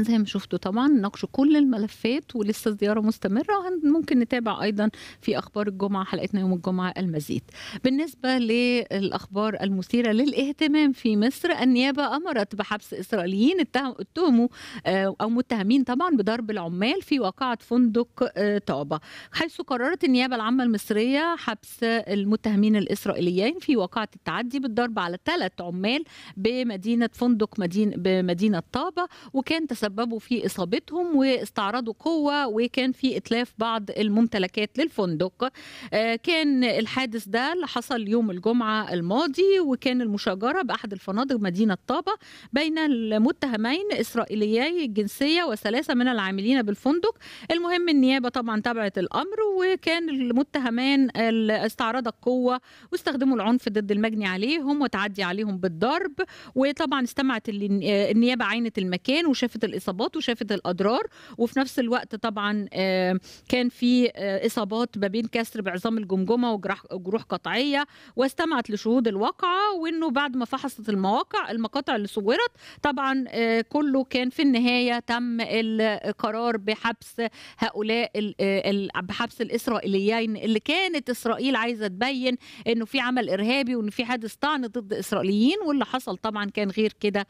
زي ما شفتوا طبعا ناقشوا كل الملفات ولسه الزياره مستمره ممكن نتابع ايضا في اخبار الجمعه حلقتنا يوم الجمعه المزيد. بالنسبه للاخبار المثيره للاهتمام في مصر النيابه امرت بحبس اسرائيليين اتهموا آه، او متهمين طبعا بضرب العمال في واقعه فندق آه، طابه حيث قررت النيابه العامه المصريه حبس المتهمين الاسرائيليين في واقعه التعدي بالضرب على ثلاث عمال بمدينه فندق مدينه بمدينه طابه وكان تس تسببوا في اصابتهم واستعرضوا قوه وكان في اتلاف بعض الممتلكات للفندق آه، كان الحادث ده اللي حصل يوم الجمعه الماضي وكان المشاجره باحد الفنادق مدينه طابه بين المتهمين اسرائيليي الجنسيه وثلاثه من العاملين بالفندق المهم النيابه طبعا تابعت الامر وكان المتهمان استعرض القوه واستخدموا العنف ضد المجني عليهم وتعدي عليهم بالضرب وطبعا استمعت آه، النيابه عينت المكان وشافت الاصابات وشافت الاضرار وفي نفس الوقت طبعا كان في آه، اصابات ما بين كسر بعظام الجمجمه وجروح قطعيه واستمعت لشهود الواقعه وانه بعد ما فحصت المواقع المقاطع اللي صورت طبعا آه، كله كان في النهايه تم القرار بحبس هؤلاء آه، بحبس الاسرائيليين اللي كانت اسرائيل عايزه تبين انه في عمل ارهابي وان في حادث طعن ضد اسرائيليين واللي حصل طبعا كان غير كده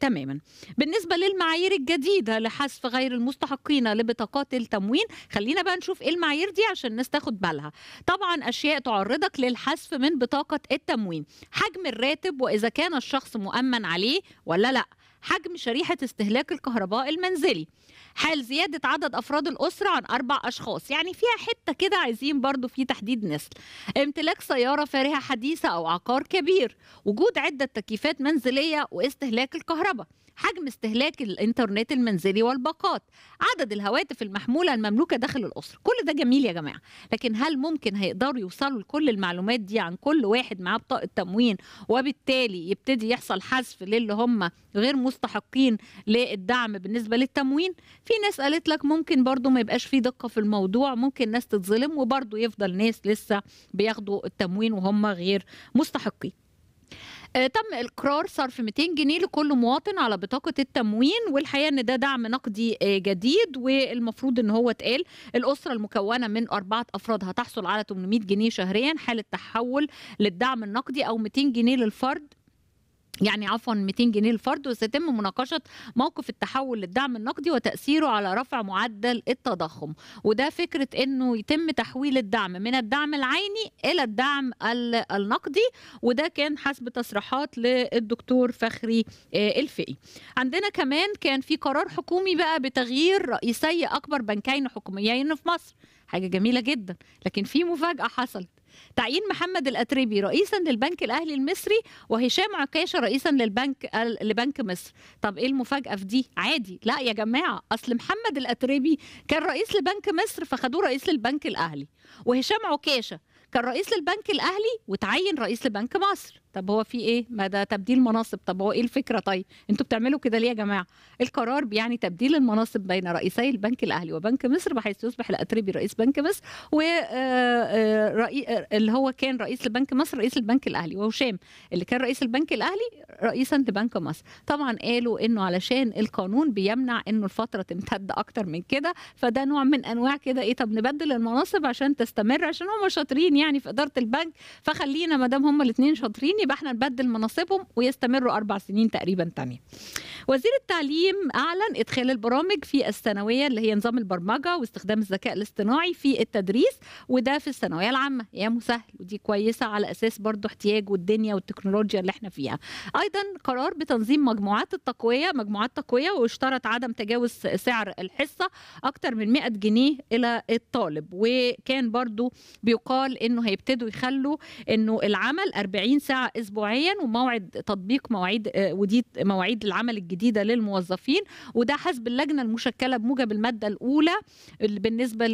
تماما بالنسبه للمعايير جديده لحذف غير المستحقين لبطاقات التموين خلينا بقى نشوف ايه المعايير دي عشان الناس تاخد بالها طبعا اشياء تعرضك للحذف من بطاقه التموين حجم الراتب واذا كان الشخص مؤمن عليه ولا لا حجم شريحة استهلاك الكهرباء المنزلي حال زيادة عدد أفراد الأسرة عن أربع أشخاص يعني فيها حتة كده عايزين برضو في تحديد نسل امتلاك سيارة فارهة حديثة أو عقار كبير وجود عدة تكييفات منزلية واستهلاك الكهرباء حجم استهلاك الانترنت المنزلي والباقات عدد الهواتف المحموله المملوكه داخل الاسره كل ده جميل يا جماعه لكن هل ممكن هيقدروا يوصلوا لكل المعلومات دي عن كل واحد معاه بطاقه تموين وبالتالي يبتدي يحصل حذف للي هم غير مستحقين للدعم بالنسبه للتموين في ناس قالت لك ممكن برضو ما يبقاش في دقه في الموضوع ممكن ناس تتظلم وبرضو يفضل ناس لسه بياخدوا التموين وهم غير مستحقين تم اقرار صرف 200 جنيه لكل مواطن على بطاقه التموين والحقيقه ان ده دعم نقدي آه، جديد والمفروض ان هو اتقال الاسره المكونه من اربعه افراد هتحصل على 800 جنيه شهريا حاله تحول للدعم النقدي او 200 جنيه للفرد يعني عفوا 200 جنيه للفرد وسيتم مناقشه موقف التحول للدعم النقدي وتاثيره على رفع معدل التضخم وده فكره انه يتم تحويل الدعم من الدعم العيني الى الدعم النقدي وده كان حسب تصريحات للدكتور فخري آه، الفقي عندنا كمان كان في قرار حكومي بقى بتغيير رئيسي اكبر بنكين حكوميين في مصر حاجه جميله جدا لكن في مفاجاه حصلت تعيين محمد الأتربي رئيسا للبنك الأهلي المصري وهشام عكاشة رئيسا للبنك لبنك مصر طب إيه المفاجأة في دي عادي لا يا جماعة أصل محمد الأتربي كان رئيس لبنك مصر فخدوه رئيس للبنك الأهلي وهشام عكاشة كان رئيس للبنك الاهلي وتعين رئيس لبنك مصر طب هو في ايه ما ده تبديل مناصب طب هو ايه الفكره طيب انتوا بتعملوا كده ليه يا جماعه القرار بيعني تبديل المناصب بين رئيسي البنك الاهلي وبنك مصر بحيث يصبح الاتربي رئيس بنك مصر و آه، آه، اللي هو كان رئيس لبنك مصر رئيس البنك الاهلي وهشام اللي كان رئيس البنك الاهلي رئيسا لبنك مصر طبعا قالوا انه علشان القانون بيمنع انه الفتره تمتد اكتر من كده فده نوع من انواع كده ايه طب نبدل المناصب عشان تستمر عشان هم شاطرين يعني في اداره البنك فخلينا ما دام هم الاثنين شاطرين يبقى احنا نبدل مناصبهم ويستمروا اربع سنين تقريبا ثانيه. وزير التعليم اعلن ادخال البرامج في الثانويه اللي هي نظام البرمجه واستخدام الذكاء الاصطناعي في التدريس وده في الثانويه العامه يا مسهل ودي كويسه على اساس برضو احتياج والدنيا والتكنولوجيا اللي احنا فيها. ايضا قرار بتنظيم مجموعات التقويه مجموعات تقويه واشترط عدم تجاوز سعر الحصه اكثر من 100 جنيه الى الطالب وكان برضو بيقال انه هيبتدوا يخلوا انه العمل 40 ساعه اسبوعيا وموعد تطبيق مواعيد آه، ودي مواعيد العمل الجديده للموظفين وده حسب اللجنه المشكله بموجب الماده الاولى بالنسبه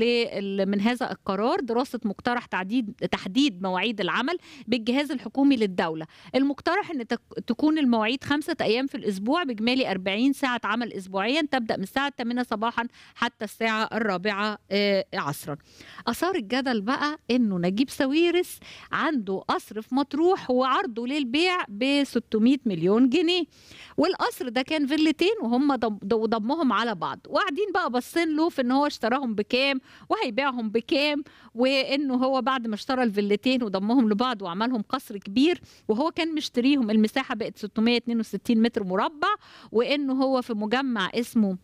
من هذا القرار دراسه مقترح تعديد تحديد مواعيد العمل بالجهاز الحكومي للدوله المقترح ان تكون المواعيد خمسه ايام في الاسبوع باجمالي 40 ساعه عمل اسبوعيا تبدا من الساعه 8 صباحا حتى الساعه الرابعه آه، عصرا اثار الجدل بقى انه نجيب نجيب ساويرس عنده قصر في مطروح وعرضه للبيع ب 600 مليون جنيه والقصر ده كان فيلتين وهم ضمهم على بعض وقاعدين بقى باصين له في ان هو اشتراهم بكام وهيبيعهم بكام وانه هو بعد ما اشترى الفيلتين وضمهم لبعض وعملهم قصر كبير وهو كان مشتريهم المساحه بقت 662 متر مربع وانه هو في مجمع اسمه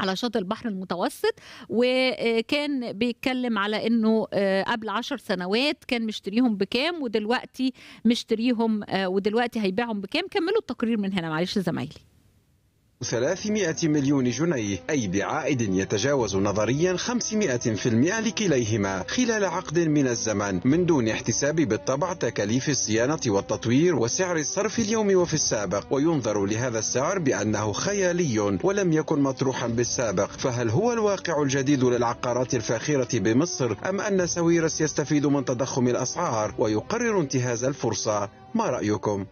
على شاطئ البحر المتوسط وكان بيتكلم على انه آه، قبل عشر سنوات كان مشتريهم بكام ودلوقتي مشتريهم آه، ودلوقتي هيبيعهم بكام كملوا التقرير من هنا معلش زمايلي 300 مليون جنيه أي بعائد يتجاوز نظريا 500% لكليهما خلال عقد من الزمن من دون احتساب بالطبع تكاليف الصيانة والتطوير وسعر الصرف اليوم وفي السابق وينظر لهذا السعر بأنه خيالي ولم يكن مطروحا بالسابق فهل هو الواقع الجديد للعقارات الفاخرة بمصر أم أن سويرس يستفيد من تضخم الأسعار ويقرر انتهاز الفرصة ما رأيكم؟